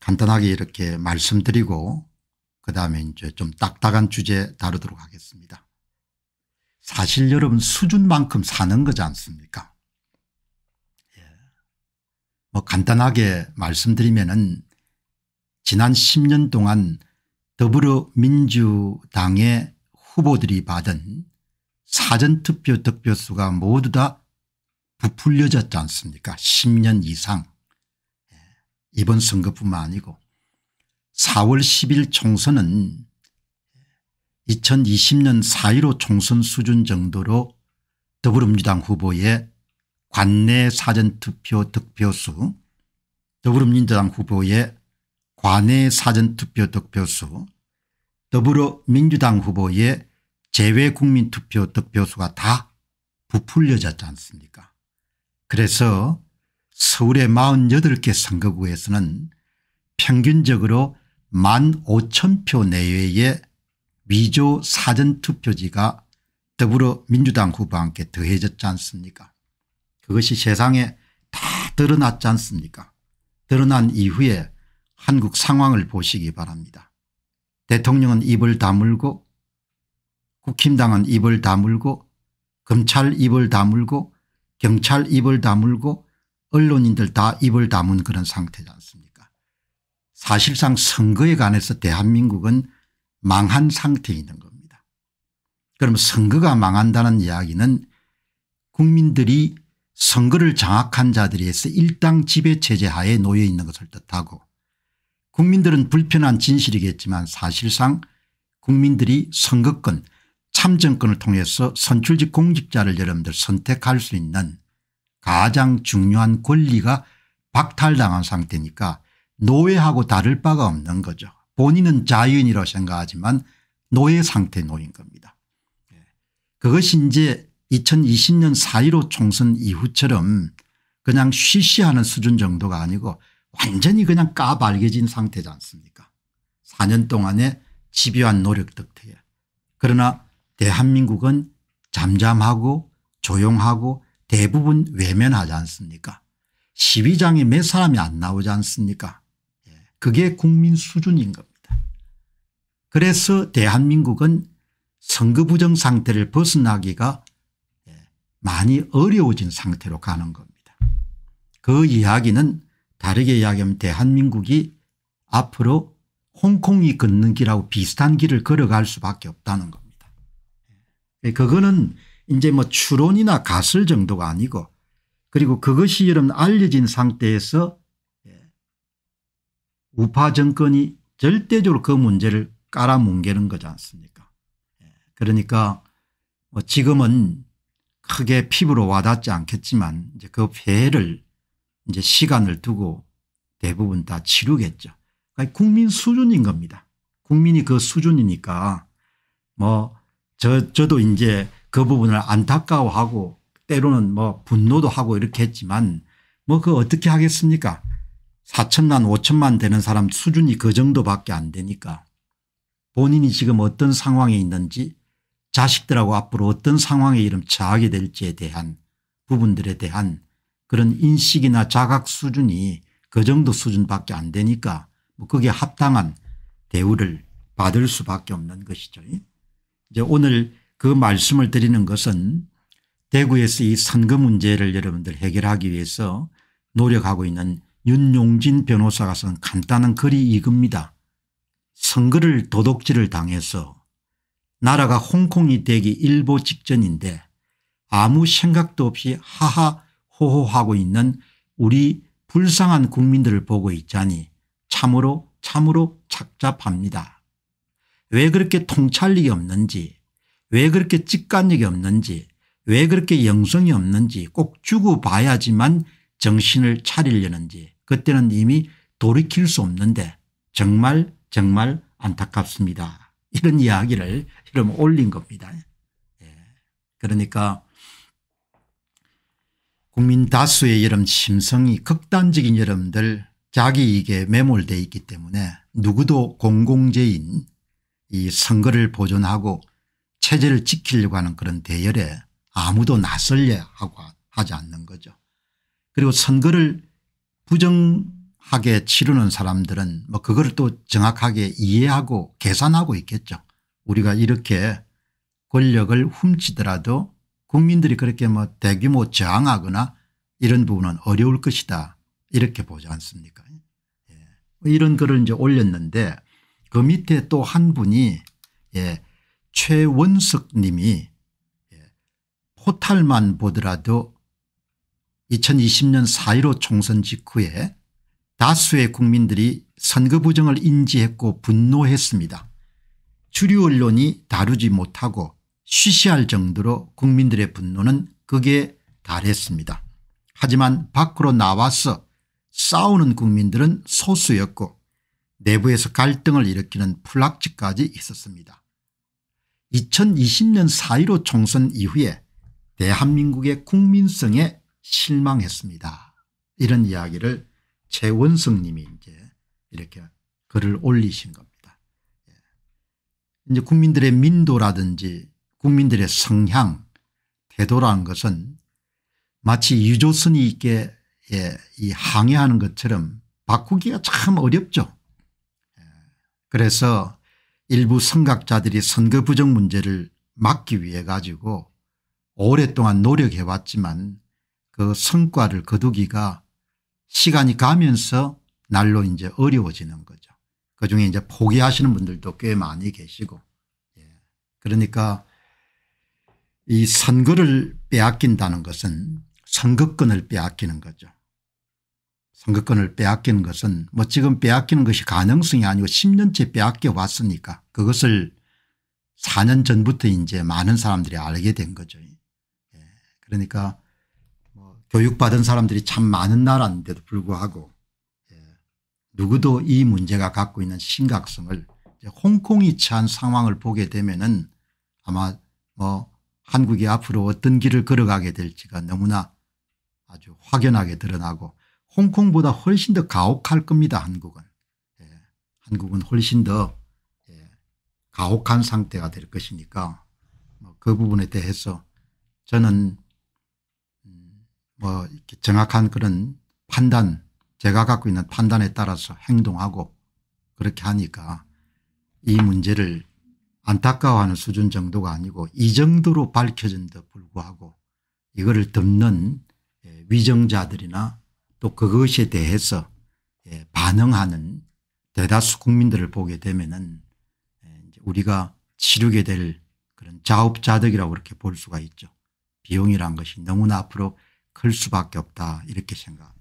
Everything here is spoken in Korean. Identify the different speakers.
Speaker 1: 간단하게 이렇게 말씀드리고 그다음에 이제 좀 딱딱한 주제 다루도록 하겠습니다. 사실 여러분 수준만큼 사는 거지 않습니까 예. 뭐 간단하게 말씀드리면은 지난 10년 동안 더불어민주당의 후보들이 받은 사전투표 득표수가 모두 다 부풀려졌지 않습니까 10년 이상 이번 선거뿐만 아니고 4월 10일 총선은 2020년 4.15 총선 수준 정도로 더불어민주당 후보의 관내 사전투표 득표수 더불어민주당 후보의 관내 사전투표 득표수 더불어민주당 후보의 제외국민투표 득표수가 다 부풀려졌지 않습니까 그래서 서울의 48개 선거구에서는 평균적으로 1만 5천 표 내외의 위조 사전투표지가 더불어민주당 후보와 함께 더해졌지 않습니까 그것이 세상에 다 드러났지 않습니까 드러난 이후에 한국 상황을 보시기 바랍니다. 대통령은 입을 다물고 국힘당은 입을 다물고 검찰 입을 다물고 경찰 입을 다물고 언론인들 다 입을 다문 그런 상태지 않습니까 사실상 선거에 관해서 대한민국은 망한 상태에 있는 겁니다. 그럼 선거가 망한다는 이야기는 국민들이 선거를 장악한 자들에 의해서 일당 지배체제 하에 놓여 있는 것을 뜻하고 국민들은 불편한 진실이겠지만 사실상 국민들이 선거권 참정권을 통해서 선출직 공직자를 여러분들 선택할 수 있는 가장 중요한 권리가 박탈당한 상태니까 노예하고 다를 바가 없는 거죠. 본인은 자유인이라고 생각하지만 노예 상태 놓인 겁니다. 예. 그것이 이제 2020년 4.15 총선 이후처럼 그냥 쉬쉬하는 수준 정도가 아니고 완전히 그냥 까발개진 상태지 않습니까 4년 동안의 집요한 노력 덕택에 그러나 대한민국은 잠잠하고 조용하고 대부분 외면하지 않습니까 1 2장에몇 사람이 안 나오지 않습니까 예, 그게 국민 수준인 겁니다. 그래서 대한민국은 선거 부정 상태를 벗어나기가 예, 많이 어려워진 상태로 가는 겁니다. 그 이야기는 다르게 이야기하면 대한민국이 앞으로 홍콩이 걷는 길하고 비슷한 길을 걸어갈 수밖에 없다는 겁니다. 예, 그거는 이제 뭐 추론이나 가설 정도가 아니고 그리고 그것이 여러분 알려진 상태에서 예, 우파 정권이 절대적으로 그 문제를 깔아뭉개는 거지 않습니까 예, 그러니까 뭐 지금은 크게 피부로 와닿지 않겠지만 이제 그 폐해를 이제 시간을 두고 대부분 다 치르겠죠. 그러니까 국민 수준인 겁니다. 국민이 그 수준이니까 뭐 저, 저도 이제 그 부분을 안타까워하고 때로는 뭐 분노도 하고 이렇게 했지만 뭐 그 어떻게 하겠습니까 4천만 5천만 되는 사람 수준이 그 정도밖에 안 되니까 본인이 지금 어떤 상황에 있는지 자식들하고 앞으로 어떤 상황에 이름 처하게 될지에 대한 부분들에 대한 그런 인식이나 자각 수준이 그 정도 수준밖에 안 되니까 뭐 그게 합당한 대우를 받을 수밖에 없는 것이죠. 이제 오늘 그 말씀을 드리는 것은 대구에서 이 선거 문제를 여러분들 해결하기 위해서 노력하고 있는 윤용진 변호사가 쓴 간단한 글이 이겁니다. 선거를 도둑질을 당해서 나라가 홍콩이 되기 일보 직전인데 아무 생각도 없이 하하호호하고 있는 우리 불쌍한 국민들을 보고 있자니 참으로 참으로 착잡합니다. 왜 그렇게 통찰력이 없는지 왜 그렇게 찌깐력이 없는지 왜 그렇게 영성이 없는지 꼭 주고 봐야지만 정신을 차리려는지 그때는 이미 돌이킬 수 없는데 정말 정말 안타깝습니다. 이런 이야기를 이름 올린 겁니다. 예. 그러니까 국민 다수의 여름 심성이 극단적인 여러분들 자기에게 매몰되어 있기 때문에 누구도 공공재인 이 선거를 보존하고 체제를 지키려고 하는 그런 대열에 아무도 나설려 하고 하지 않는 거죠. 그리고 선거를 부정하게 치르는 사람들은 뭐 그걸 또 정확하게 이해하고 계산하고 있겠죠. 우리가 이렇게 권력을 훔치더라도 국민들이 그렇게 뭐 대규모 저항하거나 이런 부분은 어려울 것이다 이렇게 보지 않습니까 예. 뭐 이런 글을 이제 올렸는데 그 밑에 또 한 분이 예. 최원석 님이 예, 포탈만 보더라도 2020년 4.15 총선 직후에 다수의 국민들이 선거 부정을 인지했고 분노했습니다. 주류 언론이 다루지 못하고 쉬쉬할 정도로 국민들의 분노는 극에 달했습니다. 하지만 밖으로 나와서 싸우는 국민들은 소수였고 내부에서 갈등을 일으키는 플락지까지 있었습니다. 2020년 4.15 총선 이후에 대한민국의 국민성에 실망했습니다. 이런 이야기를 최원성 님이 이제 이렇게 글을 올리신 겁니다. 예. 이제 국민들의 민도라든지 국민들의 성향 태도라는 것은 마치 유조선이 있게 예, 이 항해하는 것처럼 바꾸기가 참 어렵죠. 예. 그래서 일부 선각자들이 선거 부정 문제를 막기 위해 가지고 오랫동안 노력해왔지만 그 성과를 거두기가 시간이 가면서 날로 이제 어려워지는 거죠. 그중에 이제 포기하시는 분들도 꽤 많이 계시고 예. 그러니까 이 선거를 빼앗긴다는 것은 선거권을 빼앗기는 거죠. 선거권을 빼앗기는 것은 뭐 지금 빼앗기는 것이 가능성이 아니고 10년째 빼앗겨 왔으니까 그것을 4년 전부터 이제 많은 사람들이 알게 된 거죠. 예. 그러니까 뭐 교육받은 사람들이 참 많은 나라인데도 불구하고 예. 누구도 이 문제가 갖고 있는 심각성을 홍콩이 처한 상황을 보게 되면은 아마 뭐 한국이 앞으로 어떤 길을 걸어가게 될지가 너무나 아주 확연하게 드러나고 홍콩보다 훨씬 더 가혹할 겁니다 한국은. 예. 한국은 훨씬 더 예. 가혹한 상태가 될 것이니까 뭐그 부분에 대해서 저는 음, 뭐 이렇게 정확한 그런 판단 제가 갖고 있는 판단에 따라서 행동하고 그렇게 하니까 이 문제를 안타까워하는 수준 정도가 아니고 이 정도로 밝혀진데 불구하고 이거를 듣는 예, 위정자들이나 또 그것에 대해서 예, 반응하는 대다수 국민들을 보게 되면은 예, 우리가 치르게 될 그런 자업자득이라고 그렇게 볼 수가 있죠. 비용이란 것이 너무나 앞으로 클 수밖에 없다 이렇게 생각 합니다